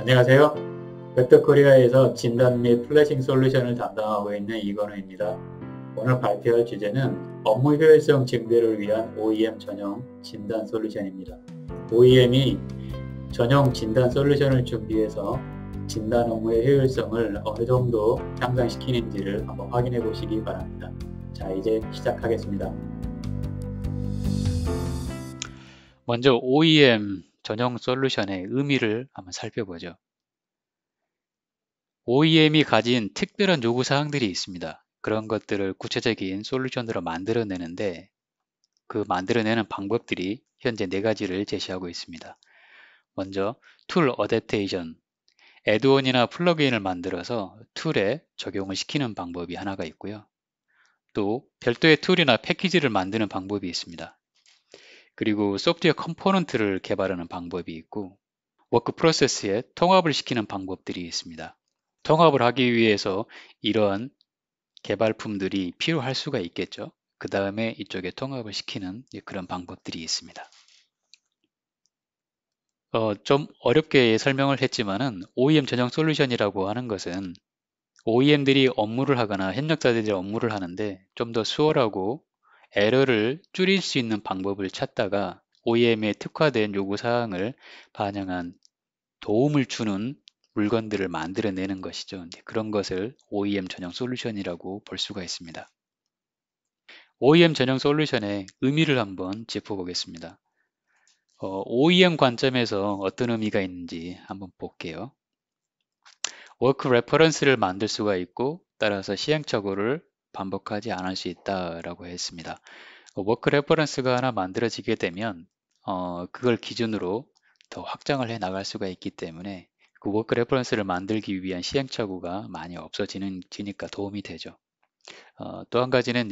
안녕하세요. 벡터코리아에서 진단 및 플래싱 솔루션을 담당하고 있는 이건우입니다. 오늘 발표할 주제는 업무 효율성 증대를 위한 OEM 전용 진단 솔루션입니다. OEM이 전용 진단 솔루션을 준비해서 진단 업무의 효율성을 어느 정도 향상시키는지를 한번 확인해 보시기 바랍니다. 자, 이제 시작하겠습니다. 먼저 OEM 전용 솔루션의 의미를 한번 살펴보죠. OEM이 가진 특별한 요구사항들이 있습니다. 그런 것들을 구체적인 솔루션으로 만들어내는데 그 만들어내는 방법들이 현재 네 가지를 제시하고 있습니다. 먼저 툴 어댑테이션, 애드온이나 플러그인을 만들어서 툴에 적용을 시키는 방법이 하나가 있고요. 또 별도의 툴이나 패키지를 만드는 방법이 있습니다. 그리고 소프트웨어 컴포넌트를 개발하는 방법이 있고 워크 프로세스에 통합을 시키는 방법들이 있습니다. 통합을 하기 위해서 이런 개발품들이 필요할 수가 있겠죠. 그 다음에 이쪽에 통합을 시키는 그런 방법들이 있습니다. 어, 좀 어렵게 설명을 했지만은 OEM 전용 솔루션이라고 하는 것은 OEM들이 업무를 하거나 협력자들이 업무를 하는데 좀 더 수월하고 에러를 줄일 수 있는 방법을 찾다가 OEM에 특화된 요구사항을 반영한 도움을 주는 물건들을 만들어내는 것이죠. 그런 것을 OEM 전용 솔루션이라고 볼 수가 있습니다. OEM 전용 솔루션의 의미를 한번 짚어보겠습니다. 어, OEM 관점에서 어떤 의미가 있는지 한번 볼게요. 워크 레퍼런스를 만들 수가 있고 따라서 시행착오를 반복하지 않을 수 있다라고 했습니다. 어, 워크 레퍼런스가 하나 만들어지게 되면 어, 그걸 기준으로 더 확장을 해 나갈 수가 있기 때문에 그 워크 레퍼런스를 만들기 위한 시행착오가 많이 없어지니까 도움이 되죠. 어, 또한 가지는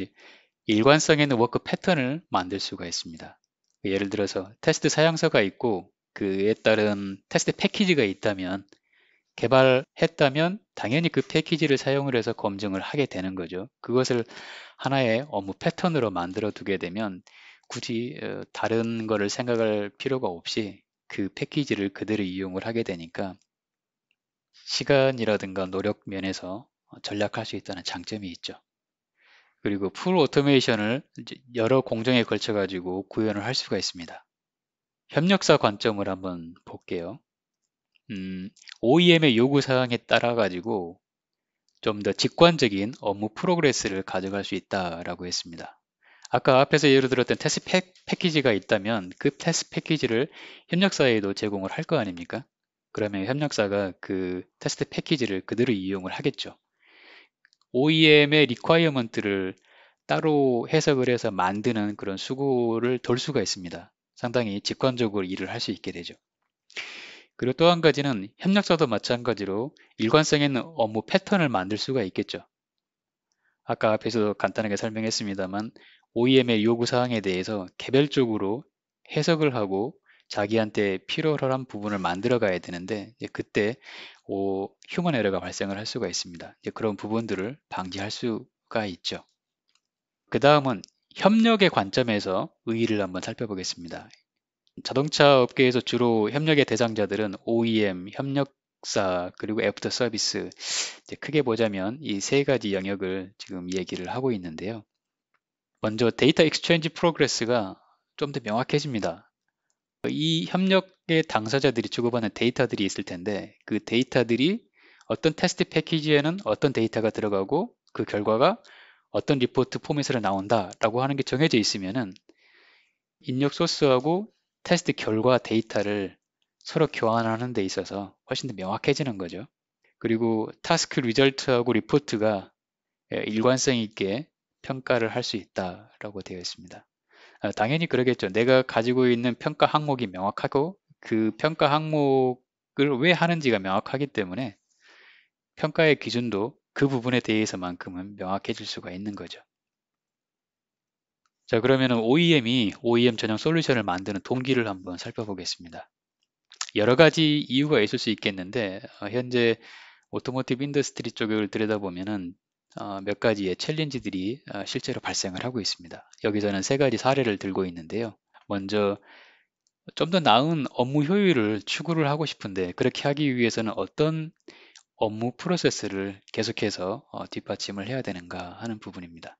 일관성 있는 워크 패턴을 만들 수가 있습니다. 예를 들어서 테스트 사양서가 있고 그에 따른 테스트 패키지가 있다면 개발했다면 당연히 그 패키지를 사용을 해서 검증을 하게 되는 거죠. 그것을 하나의 업무 패턴으로 만들어 두게 되면 굳이 어, 다른 거를 생각할 필요가 없이 그 패키지를 그대로 이용을 하게 되니까 시간이라든가 노력 면에서 전략할 수 있다는 장점이 있죠. 그리고 풀 오토메이션을 여러 공정에 걸쳐 가지고 구현을 할 수가 있습니다. 협력사 관점을 한번 볼게요. 음, OEM의 요구 사항에 따라 가지고 좀 더 직관적인 업무 프로그레스를 가져갈 수 있다라고 했습니다. 아까 앞에서 예를 들었던 테스트 패, 패키지가 있다면 그 테스트 패키지를 협력사에도 제공을 할 거 아닙니까? 그러면 협력사가 그 테스트 패키지를 그대로 이용을 하겠죠. OEM의 리콰이어먼트를 따로 해석을 해서 만드는 그런 수고를 돌 수가 있습니다. 상당히 직관적으로 일을 할 수 있게 되죠. 그리고 또 한 가지는 협력사도 마찬가지로 일관성 있는 업무 패턴을 만들 수가 있겠죠. 아까 앞에서 도 간단하게 설명했습니다만 OEM의 요구사항에 대해서 개별적으로 해석을 하고 자기한테 필요한 부분을 만들어 가야 되는데 그때 오, 휴먼 에러가 발생을 할 수가 있습니다. 그런 부분들을 방지할 수가 있죠. 그 다음은 협력의 관점에서 의의를 한번 살펴보겠습니다. 자동차 업계에서 주로 협력의 대상자들은 OEM, 협력사, 그리고 애프터 서비스. 크게 보자면 이 세 가지 영역을 지금 얘기를 하고 있는데요. 먼저 데이터 익스체인지 프로그레스가 좀 더 명확해집니다. 이 협력의 당사자들이 주고받는 데이터들이 있을 텐데 그 데이터들이 어떤 테스트 패키지에는 어떤 데이터가 들어가고 그 결과가 어떤 리포트 포맷으로 나온다라고 하는 게 정해져 있으면은 입력 소스하고 테스트 결과 데이터를 서로 교환하는 데 있어서 훨씬 더 명확해지는 거죠. 그리고 타스크 리절트하고 리포트가 예, 일관성 있게 평가를 할 수 있다라고 되어 있습니다. 아, 당연히 그러겠죠. 내가 가지고 있는 평가 항목이 명확하고 그 평가 항목을 왜 하는지가 명확하기 때문에 평가의 기준도 그 부분에 대해서만큼은 명확해질 수가 있는 거죠. 자, 그러면 OEM이 OEM 전용 솔루션을 만드는 동기를 한번 살펴보겠습니다. 여러 가지 이유가 있을 수 있겠는데 어, 현재 오토모티브 인더스트리 쪽을 들여다보면몇 어, 가지의 챌린지들이 어, 실제로 발생을 하고 있습니다. 여기서는 세 가지 사례를 들고 있는데요. 먼저 좀 더 나은 업무 효율을 추구를 하고 싶은데 그렇게 하기 위해서는 어떤 업무 프로세스를 계속해서 뒷받침을 해야 되는가 하는 부분입니다.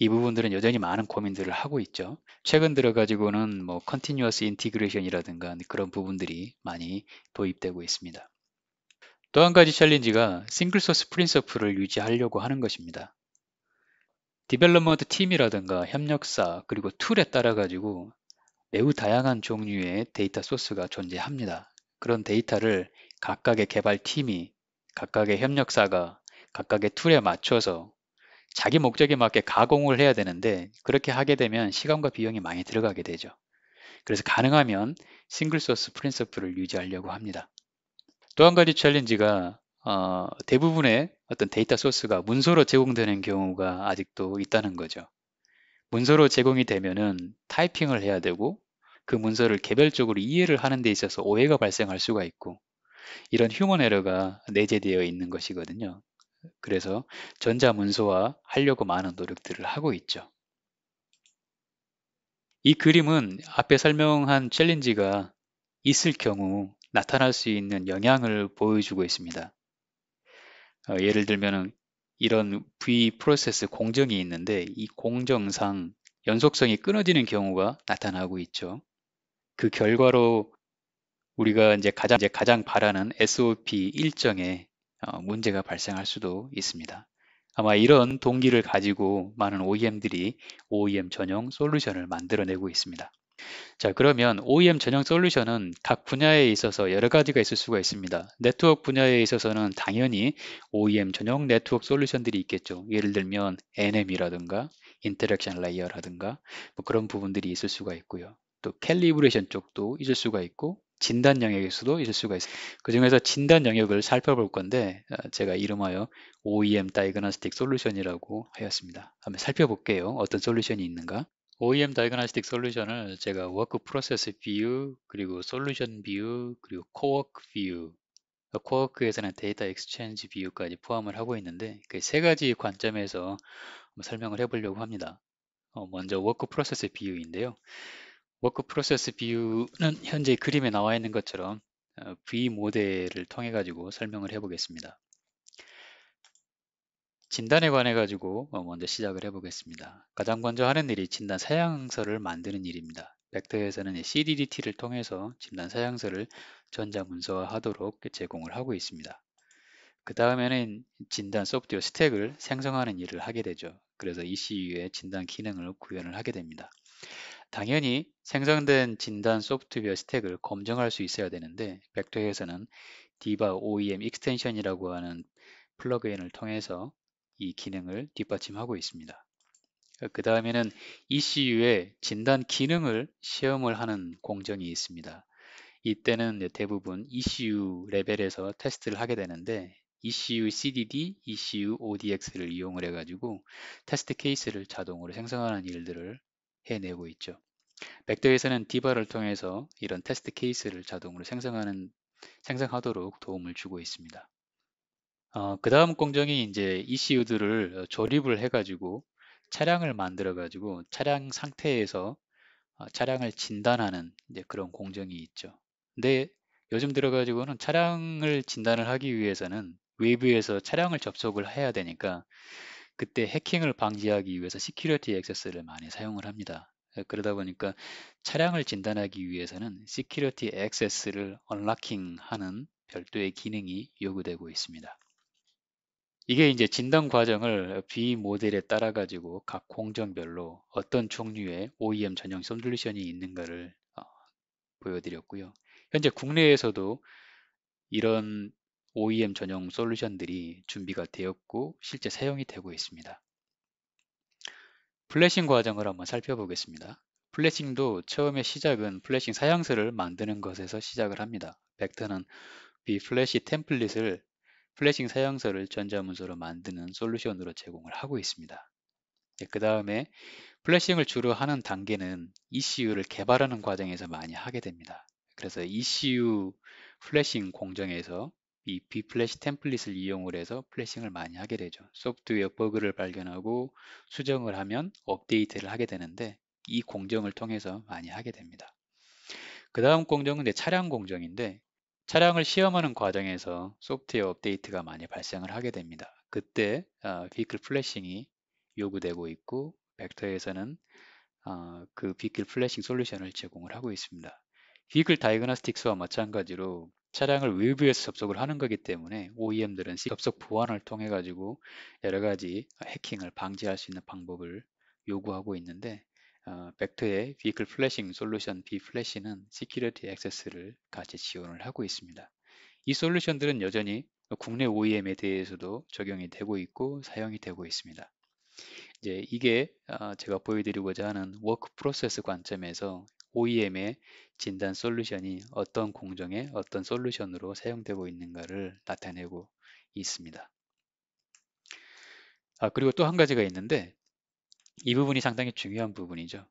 이 부분들은 여전히 많은 고민들을 하고 있죠. 최근 들어가지고는 뭐 컨티뉴어스 인티그레이션이라든가 그런 부분들이 많이 도입되고 있습니다. 또 한 가지 챌린지가 싱글 소스 프린서플을 유지하려고 하는 것입니다. 디벨로먼트 팀이라든가 협력사 그리고 툴에 따라 가지고 매우 다양한 종류의 데이터 소스가 존재합니다. 그런 데이터를 각각의 개발팀이 각각의 협력사가 각각의 툴에 맞춰서 자기 목적에 맞게 가공을 해야 되는데 그렇게 하게 되면 시간과 비용이 많이 들어가게 되죠. 그래서 가능하면 싱글 소스 프린서플을 유지하려고 합니다. 또 한 가지 챌린지가 어, 대부분의 어떤 데이터 소스가 문서로 제공되는 경우가 아직도 있다는 거죠. 문서로 제공이 되면은 타이핑을 해야 되고 그 문서를 개별적으로 이해를 하는 데 있어서 오해가 발생할 수가 있고 이런 휴먼 에러가 내재되어 있는 것이거든요. 그래서 전자문서화 하려고 많은 노력들을 하고 있죠. 이 그림은 앞에 설명한 챌린지가 있을 경우 나타날 수 있는 영향을 보여주고 있습니다. 어, 예를 들면 이런 V 프로세스 공정이 있는데 이 공정상 연속성이 끊어지는 경우가 나타나고 있죠. 그 결과로 우리가 이제 가장, 이제 가장 바라는 SOP 일정에 어, 문제가 발생할 수도 있습니다. 아마 이런 동기를 가지고 많은 OEM들이 OEM 전용 솔루션을 만들어내고 있습니다. 자 그러면 OEM 전용 솔루션은 각 분야에 있어서 여러 가지가 있을 수가 있습니다. 네트워크 분야에 있어서는 당연히 OEM 전용 네트워크 솔루션들이 있겠죠. 예를 들면 NM이라든가 인터랙션 레이어라든가 뭐 그런 부분들이 있을 수가 있고요. 또 캘리브레이션 쪽도 있을 수가 있고 진단 영역일 수도 있을 수가 있어요. 그 중에서 진단 영역을 살펴볼 건데 어, 제가 이름하여 OEM Diagnostic Solution이라고 하였습니다. 한번 살펴볼게요. 어떤 솔루션이 있는가? OEM Diagnostic Solution을 제가 Work Process View 그리고 Solution View 그리고 Cowork View 어, 코워크에서는 데이터 엑스체인지 비유까지 포함을 하고 있는데 그 세 가지 관점에서 설명을 해보려고 합니다. 어, 먼저 워크 프로세스 비유인데요. 워크 프로세스 비유는 현재 그림에 나와 있는 것처럼 어, V 모델을 통해 가지고 설명을 해 보겠습니다. 진단에 관해 가지고 어, 먼저 시작을 해 보겠습니다. 가장 먼저 하는 일이 진단 사양서를 만드는 일입니다. 벡터에서는 CDDT를 통해서 진단 사양서를 전자 문서화하도록 제공을 하고 있습니다. 그 다음에는 진단 소프트웨어 스택을 생성하는 일을 하게 되죠. 그래서 ECU의 진단 기능을 구현을 하게 됩니다. 당연히 생성된 진단 소프트웨어 스택을 검증할 수 있어야 되는데 벡터에서는 디바 OEM 익스텐션이라고 하는 플러그인을 통해서 이 기능을 뒷받침하고 있습니다. 그 다음에는 ECU의 진단 기능을 시험을 하는 공정이 있습니다. 이때는 대부분 ECU 레벨에서 테스트를 하게 되는데 ECU CDD, ECU ODX를 이용을 해가지고 테스트 케이스를 자동으로 생성하는 일들을 해내고 있죠. 백도에서는 디바를 통해서 이런 테스트 케이스를 자동으로 생성하는 생성하도록 도움을 주고 있습니다. 어, 그 다음 공정이 이제 ECU들을 어, 조립을 해가지고 차량을 만들어가지고 차량 상태에서 어, 차량을 진단하는 이제 그런 공정이 있죠. 근데 요즘 들어가지고는 차량을 진단을 하기 위해서는 외부에서 차량을 접속을 해야 되니까 그때 해킹을 방지하기 위해서 시큐리티 액세스를 많이 사용을 합니다. 예, 그러다 보니까 차량을 진단하기 위해서는 시큐리티 액세스를 언락킹하는 별도의 기능이 요구되고 있습니다. 이게 이제 진단 과정을 B 모델에 따라 가지고 각 공정별로 어떤 종류의 OEM 전용 솔루션이 있는가를 어, 보여드렸고요. 현재 국내에서도 이런 OEM 전용 솔루션들이 준비가 되었고 실제 사용이 되고 있습니다. 플래싱 과정을 한번 살펴보겠습니다. 플래싱도 처음에 시작은 플래싱 사양서를 만드는 것에서 시작을 합니다. 벡터는 비플래시 템플릿을 e 플래싱 사양서를 전자문서로 만드는 솔루션으로 제공을 하고 있습니다. 네, 그 다음에 플래싱을 주로 하는 단계는 ECU를 개발하는 과정에서 많이 하게 됩니다. 그래서 ECU 플래싱 공정에서 이 B플래시 템플릿을 이용을 해서 플래싱을 많이 하게 되죠. 소프트웨어 버그를 발견하고 수정을 하면 업데이트를 하게 되는데 이 공정을 통해서 많이 하게 됩니다. 그 다음 공정은 이제 차량 공정인데 차량을 시험하는 과정에서 소프트웨어 업데이트가 많이 발생을 하게 됩니다. 그때 어, 비클 플래싱이 요구되고 있고 벡터에서는 어, 그 비클 플래싱 솔루션을 제공을 하고 있습니다. 비클 다이그나스틱스와 마찬가지로 차량을 외부에서 접속을 하는 거기 때문에 OEM들은 접속 보안을 통해 가지고 여러 가지 해킹을 방지할 수 있는 방법을 요구하고 있는데 어, 벡터의 v 클플 i 싱 솔루션 비플 l a s h 는 s e c u r i t 를 같이 지원을 하고 있습니다. 이 솔루션들은 여전히 국내 OEM에 대해서도 적용이 되고 있고 사용이 되고 있습니다. 이제 이게 어, 제가 보여드리고자 하는 워크 프로세스 관점에서 OEM의 진단 솔루션이 어떤 공정에 어떤 솔루션으로 사용되고 있는가를 나타내고 있습니다. 아, 그리고 또 한 가지가 있는데 이 부분이 상당히 중요한 부분이죠.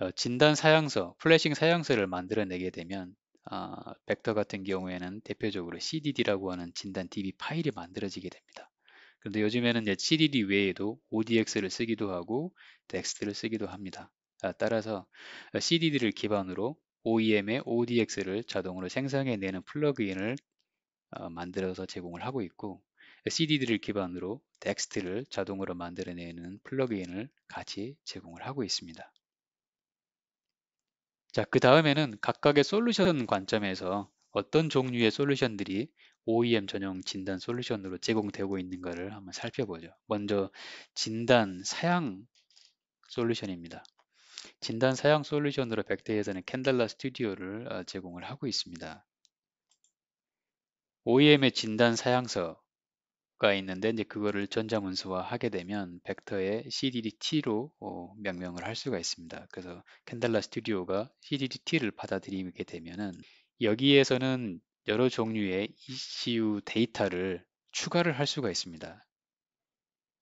어, 진단 사양서, 플래싱 사양서를 만들어내게 되면 아, 벡터 같은 경우에는 대표적으로 CDD라고 하는 진단 DB 파일이 만들어지게 됩니다. 그런데 요즘에는 이제 CDD 외에도 ODX를 쓰기도 하고 덱스트를 쓰기도 합니다. 아, 따라서 어, CDD를 기반으로 OEM의 ODX를 자동으로 생성해내는 플러그인을 어, 만들어서 제공을 하고 있고 어, CDD를 기반으로 DEXT를 자동으로 만들어내는 플러그인을 같이 제공을 하고 있습니다. 자, 그 다음에는 각각의 솔루션 관점에서 어떤 종류의 솔루션들이 OEM 전용 진단 솔루션으로 제공되고 있는가를 한번 살펴보죠. 먼저 진단 사양 솔루션입니다. 진단 사양 솔루션으로 백데이에서는 캔달라 스튜디오를 어, 제공을 하고 있습니다. OEM의 진단 사양서가 있는데 이제 그거를 전자문서화 하게 되면 벡터의 CDDT로 어, 명명을 할 수가 있습니다. 그래서 캔달라 스튜디오가 CDDT를 받아들이게 되면은 여기에서는 여러 종류의 ECU 데이터를 추가를 할 수가 있습니다.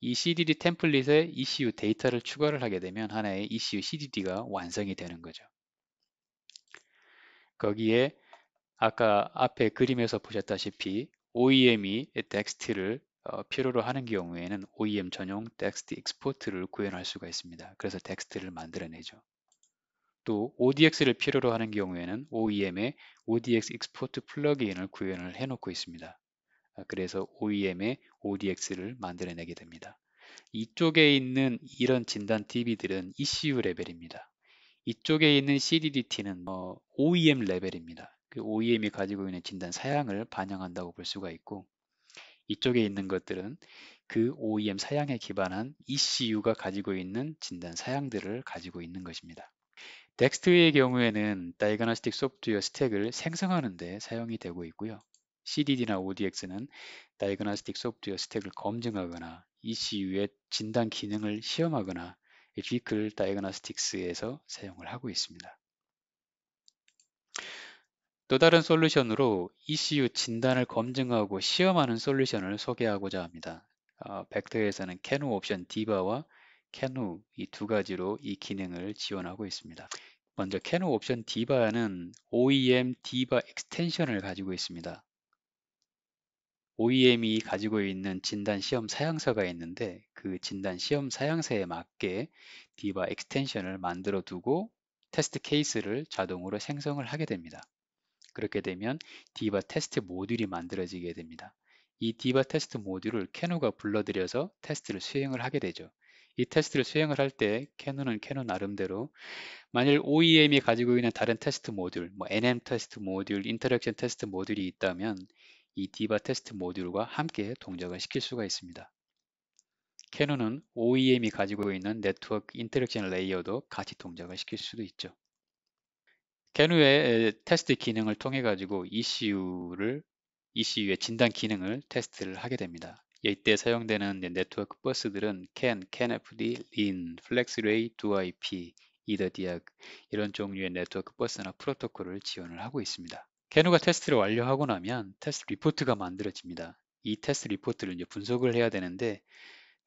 이 CDD 템플릿에 ECU 데이터를 추가를 하게 되면 하나의 ECU CDD가 완성이 되는 거죠. 거기에 아까 앞에 그림에서 보셨다시피 OEM이 텍스트를 어, 필요로 하는 경우에는 OEM 전용 텍스트 익스포트를 구현할 수가 있습니다. 그래서 텍스트를 만들어내죠. 또 ODX를 필요로 하는 경우에는 OEM의 ODX 익스포트 플러그인을 구현을 해놓고 있습니다. 아, 그래서 OEM의 ODX를 만들어내게 됩니다. 이쪽에 있는 이런 진단 DB들은 ECU 레벨입니다. 이쪽에 있는 CDDT는 뭐 OEM 레벨입니다. 그 OEM이 가지고 있는 진단 사양을 반영한다고 볼 수가 있고 이쪽에 있는 것들은 그 OEM 사양에 기반한 ECU가 가지고 있는 진단 사양들을 가지고 있는 것입니다. 덱스트의 경우에는 다이그노스틱 소프트웨어 스택을 생성하는 데 사용이 되고 있고요. CDD나 ODX는 다이그나스틱 소프트웨어 스택을 검증하거나 ECU의 진단 기능을 시험하거나 Vehicle d 비클 다이그나스틱스에서 사용을 하고 있습니다. 또 다른 솔루션으로 ECU 진단을 검증하고 시험하는 솔루션을 소개하고자 합니다. 어, 벡터에서는 캐누 옵션 디바와 캐누 이두 가지로 이 기능을 지원하고 있습니다. 먼저 캐누 옵션 디바는 OEM 디바 엑스텐션을 가지고 있습니다. OEM이 가지고 있는 진단 시험 사양서가 있는데 그 진단 시험 사양서에 맞게 디바 엑스텐션을 만들어 두고 테스트 케이스를 자동으로 생성을 하게 됩니다. 그렇게 되면 디바 테스트 모듈이 만들어지게 됩니다. 이 디바 테스트 모듈을 캐노가 불러들여서 테스트를 수행을 하게 되죠. 이 테스트를 수행을 할 때 캐논은 캐논 나름대로 만일 OEM이 가지고 있는 다른 테스트 모듈, 뭐 NM 테스트 모듈, 인터랙션 테스트 모듈이 있다면 이 디바 테스트 모듈과 함께 동작을 시킬 수가 있습니다. 캐논은 OEM이 가지고 있는 네트워크 인터랙션 레이어도 같이 동작을 시킬 수도 있죠. 캐누의 테스트 기능을 통해 가지고 ECU를 ECU의 진단 기능을 테스트를 하게 됩니다. 이때 사용되는 네트워크 버스들은 CAN, CANFD, LIN, FlexRay, DoIP, EtherDiag 이런 종류의 네트워크 버스나 프로토콜을 지원을 하고 있습니다. 캐누가 테스트를 완료하고 나면 테스트 리포트가 만들어집니다. 이 테스트 리포트를 이제 분석을 해야 되는데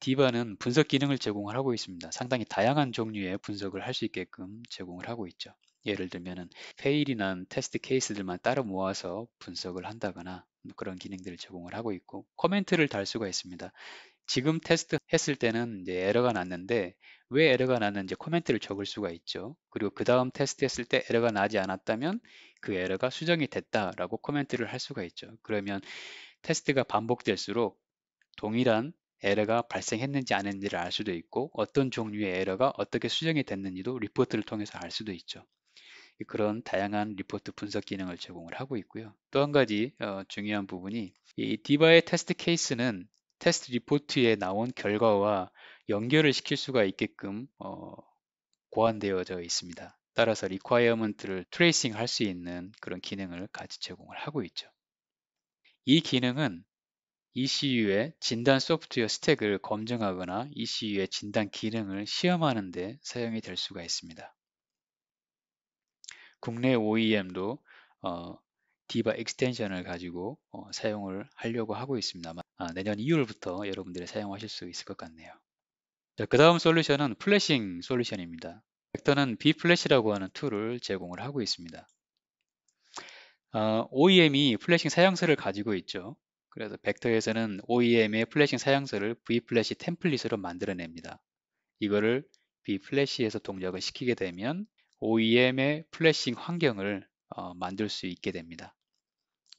디바는 분석 기능을 제공을 하고 있습니다. 상당히 다양한 종류의 분석을 할 수 있게끔 제공을 하고 있죠. 예를 들면 페일이 난 테스트 케이스들만 따로 모아서 분석을 한다거나 그런 기능들을 제공을 하고 있고 코멘트를 달 수가 있습니다. 지금 테스트 했을 때는 이제 에러가 났는데 왜 에러가 났는지 코멘트를 적을 수가 있죠. 그리고 그 다음 테스트 했을 때 에러가 나지 않았다면 그 에러가 수정이 됐다라고 코멘트를 할 수가 있죠. 그러면 테스트가 반복될수록 동일한 에러가 발생했는지 안 했는지를 알 수도 있고 어떤 종류의 에러가 어떻게 수정이 됐는지도 리포트를 통해서 알 수도 있죠. 그런 다양한 리포트 분석 기능을 제공을 하고 있고요. 또 한 가지 어, 중요한 부분이 이 디바의 테스트 케이스는 테스트 리포트에 나온 결과와 연결을 시킬 수가 있게끔 어, 고안되어져 있습니다. 따라서 리콰이어먼트를 트레이싱 할 수 있는 그런 기능을 같이 제공을 하고 있죠. 이 기능은 ECU의 진단 소프트웨어 스택을 검증하거나 ECU의 진단 기능을 시험하는 데 사용이 될 수가 있습니다. 국내 OEM도 어, 디바 익스텐션을 가지고 어, 사용을 하려고 하고 있습니다만 아, 내년 2월부터 여러분들이 사용하실 수 있을 것 같네요. 그 다음 솔루션은 플래싱 솔루션입니다. 벡터는 비플 l 시라고 하는 툴을 제공을 하고 있습니다. 어, OEM이 플래싱 사양서를 가지고 있죠. 그래서 벡터에서는 OEM의 플래싱 사양서를 비플 l 시 템플릿으로 만들어냅니다. 이거를 비플 l 시에서 동작을 시키게 되면 OEM의 플래싱 환경을 어, 만들 수 있게 됩니다.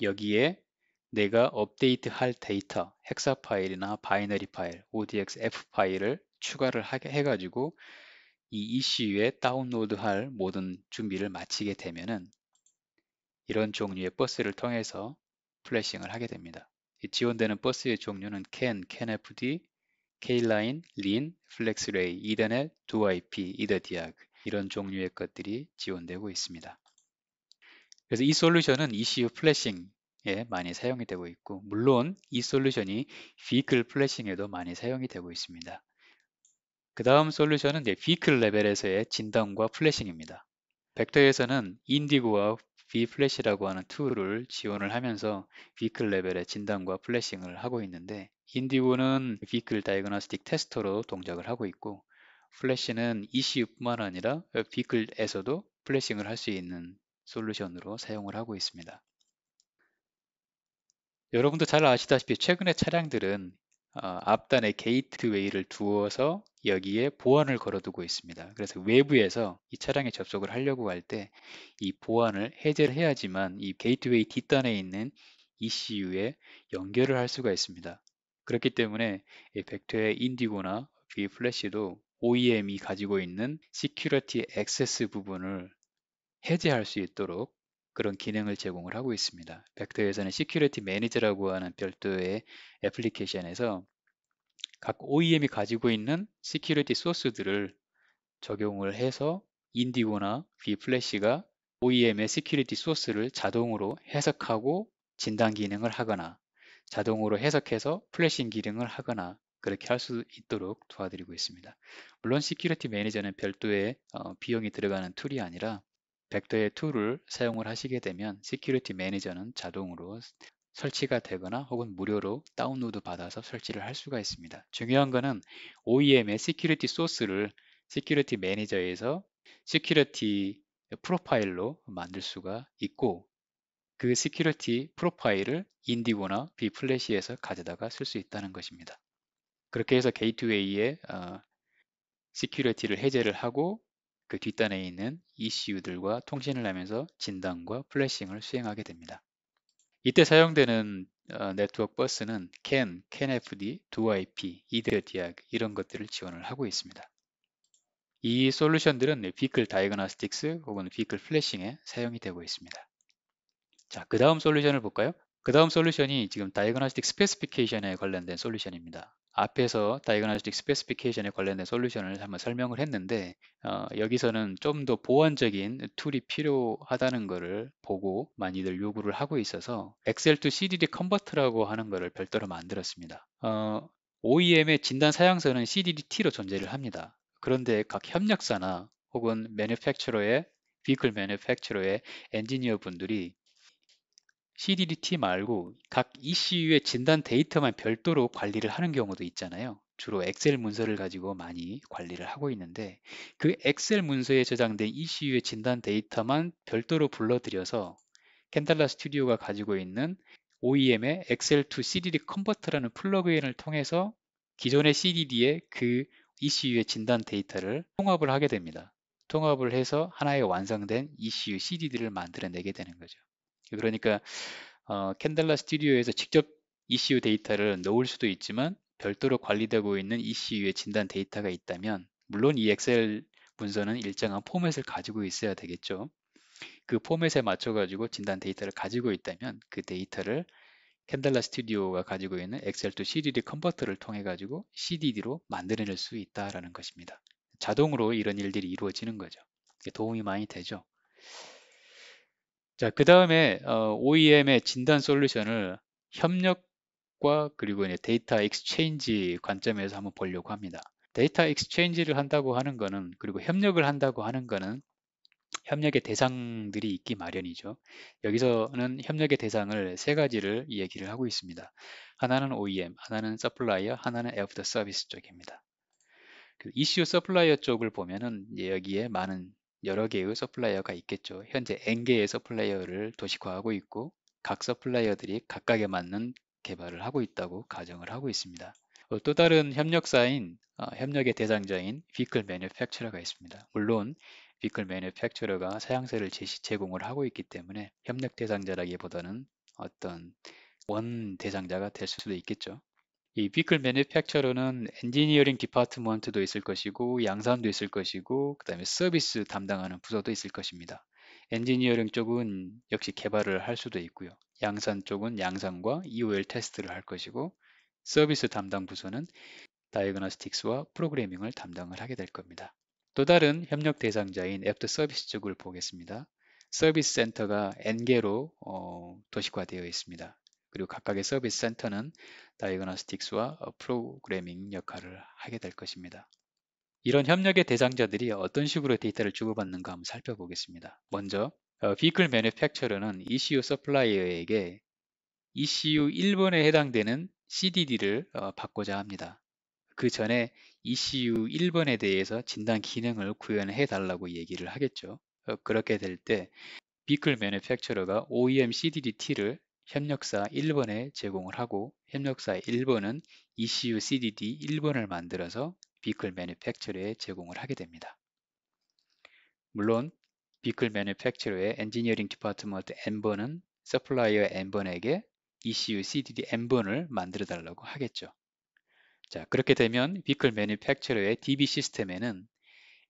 여기에 내가 업데이트 할 데이터, 헥사 파일이나 바이너리 파일, ODXF 파일을 추가를 하게 해가지고 이 이슈에 다운로드 할 모든 준비를 마치게 되면은 이런 종류의 버스를 통해서 플래싱을 하게 됩니다. 지원되는 버스의 종류는 CAN, CANFD, K-Line, LIN, FlexRay, Ethernet, 2IP, EtherDiag 이런 종류의 것들이 지원되고 있습니다. 그래서 이 솔루션은 ECU 플래싱에 많이 사용이 되고 있고 물론 이 솔루션이 Vehicle 플래싱에도 많이 사용이 되고 있습니다. 그 다음 솔루션은 Vehicle 레벨에서의 진단과 플래싱입니다. 벡터에서는 인디고와 V플래시라고 하는 툴을 지원을 하면서 Vehicle 레벨의 진단과 플래싱을 하고 있는데 인디고는 Vehicle Diagnostic Tester로 동작을 하고 있고 플래시는 ECU뿐만 아니라 Vehicle에서도 플래싱을 할 수 있는 솔루션으로 사용을 하고 있습니다. 여러분도 잘 아시다시피 최근의 차량들은 어, 앞단에 게이트웨이를 두어서 여기에 보안을 걸어두고 있습니다. 그래서 외부에서 이 차량에 접속을 하려고 할 때 이 보안을 해제를 해야지만 이 게이트웨이 뒷단에 있는 ECU에 연결을 할 수가 있습니다. 그렇기 때문에 벡터의 인디고나 V 플래시도 OEM이 가지고 있는 시큐리티 액세스 부분을 해제할 수 있도록 그런 기능을 제공을 하고 있습니다. 벡터에서는 Security Manager라고 하는 별도의 애플리케이션에서 각 OEM이 가지고 있는 시큐리티 소스들을 적용을 해서 인디고나 비플래시가 OEM의 시큐리티 소스를 자동으로 해석하고 진단 기능을 하거나 자동으로 해석해서 플래싱 기능을 하거나 그렇게 할 수 있도록 도와드리고 있습니다. 물론 시큐리티 매니저는 별도의 어, 비용이 들어가는 툴이 아니라 벡터의 툴을 사용을 하시게 되면 시큐리티 매니저는 자동으로 설치가 되거나 혹은 무료로 다운로드 받아서 설치를 할 수가 있습니다. 중요한 거는 OEM의 시큐리티 소스를 시큐리티 매니저에서 시큐리티 프로파일로 만들 수가 있고 그 시큐리티 프로파일을 인디고나 비플래시에서 가져다가 쓸 수 있다는 것입니다. 그렇게 해서 게이트웨이의 시큐리티를 어, 해제를 하고 그 뒷단에 있는 ECU들과 통신을 하면서 진단과 플래싱을 수행하게 됩니다. 이때 사용되는 어, 네트워크 버스는 CAN, CANFD, 2 o i p EDRDIAC 이런 것들을 지원을 하고 있습니다. 이 솔루션들은 Vehicle d i a g n o 혹은 Vehicle f l 에 사용이 되고 있습니다. 자, 그 다음 솔루션을 볼까요? 그 다음 솔루션이 지금 다이그나스틱 스페 i c s p e c 에 관련된 솔루션입니다. 앞에서 다이그노스틱 스페시피케이션에 관련된 솔루션을 한번 설명을 했는데 어, 여기서는 좀 더 보완적인 툴이 필요하다는 것을 보고 많이들 요구를 하고 있어서 엑셀 to CDD 컨버트라고 하는 것을 별도로 만들었습니다. 어, OEM의 진단 사양서는 CDDT로 존재를 합니다. 그런데 각 협력사나 혹은 매뉴팩처러의 비클 매뉴팩처러의 엔지니어 분들이 CDDT 말고 각 ECU의 진단 데이터만 별도로 관리를 하는 경우도 있잖아요. 주로 엑셀 문서를 가지고 많이 관리를 하고 있는데 그 엑셀 문서에 저장된 ECU의 진단 데이터만 별도로 불러들여서 캔달라 스튜디오가 가지고 있는 OEM의 엑셀 to CDD 컨버터라는 플러그인을 통해서 기존의 c d d 에그 ECU의 진단 데이터를 통합을 하게 됩니다. 통합을 해서 하나의 완성된 ECU CDD를 만들어내게 되는 거죠. 그러니까 어, 캔델라 스튜디오에서 직접 ECU 데이터를 넣을 수도 있지만 별도로 관리되고 있는 ECU의 진단 데이터가 있다면 물론 이 엑셀 문서는 일정한 포맷을 가지고 있어야 되겠죠. 그 포맷에 맞춰 가지고 진단 데이터를 가지고 있다면 그 데이터를 캔델라 스튜디오가 가지고 있는 엑셀 to CDD 컨버터를 통해 가지고 CDD로 만들어낼 수 있다라는 것입니다. 자동으로 이런 일들이 이루어지는 거죠. 도움이 많이 되죠. 자, 그 다음에 어, OEM의 진단 솔루션을 협력과 그리고 데이터 엑스체인지 관점에서 한번 보려고 합니다. 데이터 엑스체인지를 한다고 하는 거는 그리고 협력을 한다고 하는 거는 협력의 대상들이 있기 마련이죠. 여기서는 협력의 대상을 세 가지를 이야기를 하고 있습니다. 하나는 OEM, 하나는 서플라이어, 하나는 애프터 서비스 쪽입니다. 그 이슈 서플라이어 쪽을 보면은 여기에 많은 여러 개의 서플라이어가 있겠죠. 현재 N개의 서플라이어를 도식화하고 있고 각 서플라이어들이 각각에 맞는 개발을 하고 있다고 가정을 하고 있습니다. 어, 또 다른 협력사인 어, 협력의 대상자인 v 클 h 뉴팩 l 러가 있습니다. 물론 v 클 h 뉴팩 l 러가 사양세를 제시 제공을 하고 있기 때문에 협력 대상자라기보다는 어떤 원 대상자가 될 수도 있겠죠. 이 비클 h i 팩 l 로는 엔지니어링 디파트먼트도 있을 것이고 양산도 있을 것이고 그 다음에 서비스 담당하는 부서도 있을 것입니다. 엔지니어링 쪽은 역시 개발을 할 수도 있고요. 양산 쪽은 양산과 EOL 테스트를 할 것이고 서비스 담당 부서는 다이그노스틱스와 프로그래밍을 담당을 하게 될 겁니다. 또 다른 협력 대상자인 애프터 서비스 쪽을 보겠습니다. 서비스 센터가 N개로 어, 도식화되어 있습니다. 그리고 각각의 서비스 센터는 다이그노스틱스와 프로그래밍 역할을 하게 될 것입니다. 이런 협력의 대상자들이 어떤 식으로 데이터를 주고받는가 한번 살펴보겠습니다. 먼저 비클 h i 팩 l 러는 ECU 서플라이어에게 ECU 1번에 해당되는 CDD를 어, 받고자 합니다. 그 전에 ECU 1번에 대해서 진단 기능을 구현해 달라고 얘기를 하겠죠. 어, 그렇게 될 때 비클 매뉴팩처러가 OEM CDDT를 협력사 1번에 제공을 하고 협력사 1번은 ECU CDD 1번을 만들어서 비클 매뉴팩처러에 제공을 하게 됩니다. 물론 비클 매뉴팩처러의 엔지니어링 디파트먼트 N번은 서플라이어 N번에게 ECU CDD N번을 만들어 달라고 하겠죠. 자, 그렇게 되면 비클 매뉴팩처러의 DB 시스템에는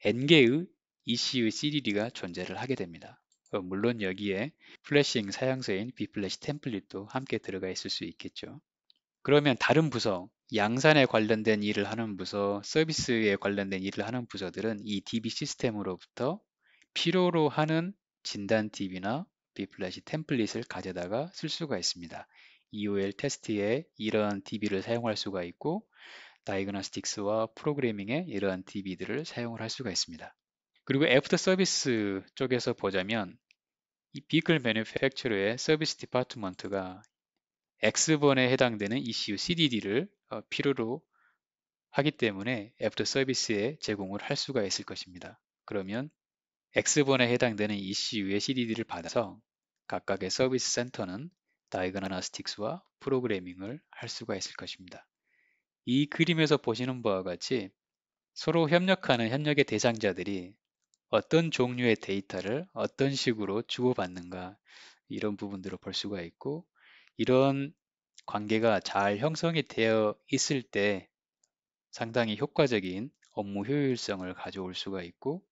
N개의 ECU CDD가 존재를 하게 됩니다. 어, 물론 여기에 플래싱 사양서인 비플래 a 템플릿도 함께 들어가 있을 수 있겠죠. 그러면 다른 부서, 양산에 관련된 일을 하는 부서, 서비스에 관련된 일을 하는 부서들은 이 DB 시스템으로부터 필요로 하는 진단 d b 나비플래 a 템플릿을 가져다가 쓸 수가 있습니다. EOL 테스트에 이러한 DB를 사용할 수가 있고 다이그노스틱스와 프로그래밍에 이러한 DB들을 사용할 수가 있습니다. 그리고 애프터 서비스 쪽에서 보자면 이 Vehicle 의 서비스 디파트먼트가 X번에 해당되는 ECU CDD를 어, 필요로 하기 때문에 애프터 서비스에 제공을 할 수가 있을 것입니다. 그러면 X번에 해당되는 ECU의 CDD를 받아서 각각의 서비스 센터는 다이그나스틱스와 나 프로그래밍을 할 수가 있을 것입니다. 이 그림에서 보시는 바와 같이 서로 협력하는 협력의 대상자들이 어떤 종류의 데이터를 어떤 식으로 주고받는가 이런 부분들을 볼 수가 있고 이런 관계가 잘 형성이 되어 있을 때 상당히 효과적인 업무 효율성을 가져올 수가 있고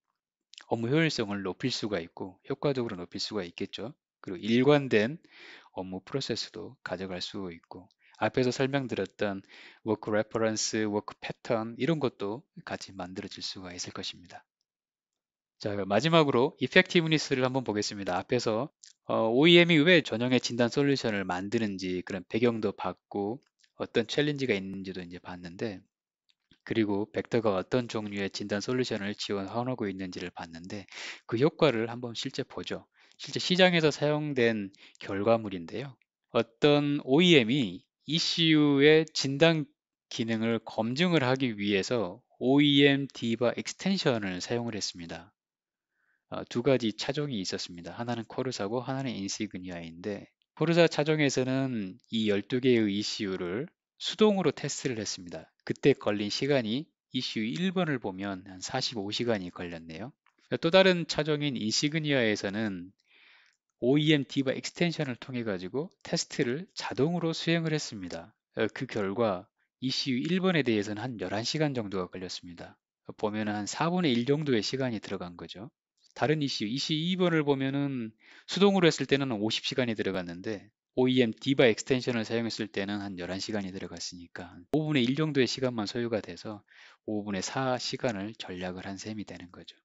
업무 효율성을 높일 수가 있고 효과적으로 높일 수가 있겠죠. 그리고 일관된 업무 프로세스도 가져갈 수 있고 앞에서 설명드렸던 워크 레퍼런스, 워크 패턴 이런 것도 같이 만들어질 수가 있을 것입니다. 자 마지막으로 e e f f c t i v e n e s s 를 한번 보겠습니다. 앞에서 어, OEM이 왜 전형의 진단 솔루션을 만드는지 그런 배경도 봤고 어떤 챌린지가 있는지도 이제 봤는데 그리고 벡터가 어떤 종류의 진단 솔루션을 지원하고 있는지를 봤는데 그 효과를 한번 실제 보죠. 실제 시장에서 사용된 결과물인데요. 어떤 OEM이 ECU의 진단 기능을 검증을 하기 위해서 OEM 디바 익스텐션을 사용을 했습니다. 어, 두 가지 차종이 있었습니다. 하나는 코르사고 하나는 인시그니아인데 코르사 차종에서는 이 12개의 ECU를 수동으로 테스트를 했습니다. 그때 걸린 시간이 ECU 1번을 보면 한 45시간이 걸렸네요. 또 다른 차종인 인시그니아에서는 OEM 디바 익스텐션을 통해 가지고 테스트를 자동으로 수행을 했습니다. 어, 그 결과 ECU 1번에 대해서는 한 11시간 정도가 걸렸습니다. 보면 한 4분의 1 정도의 시간이 들어간 거죠. 다른 이슈, 2 2번을 보면은 수동으로 했을 때는 50시간이 들어갔는데 OEM 디바 엑스텐션을 사용했을 때는 한 11시간이 들어갔으니까 5분의 1 정도의 시간만 소요가 돼서 5분의 4시간을 전략을 한 셈이 되는 거죠.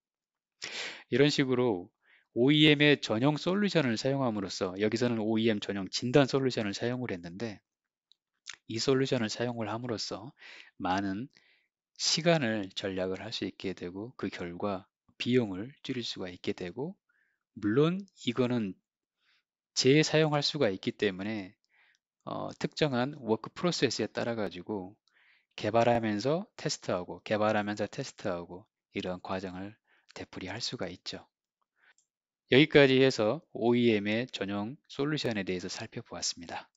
이런 식으로 OEM의 전용 솔루션을 사용함으로써 여기서는 OEM 전용 진단 솔루션을 사용을 했는데 이 솔루션을 사용을 함으로써 많은 시간을 전략을 할 수 있게 되고 그 결과 비용을 줄일 수가 있게 되고 물론 이거는 재사용할 수가 있기 때문에 어, 특정한 워크 프로세스에 따라 가지고 개발하면서 테스트하고 개발하면서 테스트하고 이런 과정을 되풀이할 수가 있죠. 여기까지 해서 OEM의 전용 솔루션에 대해서 살펴보았습니다.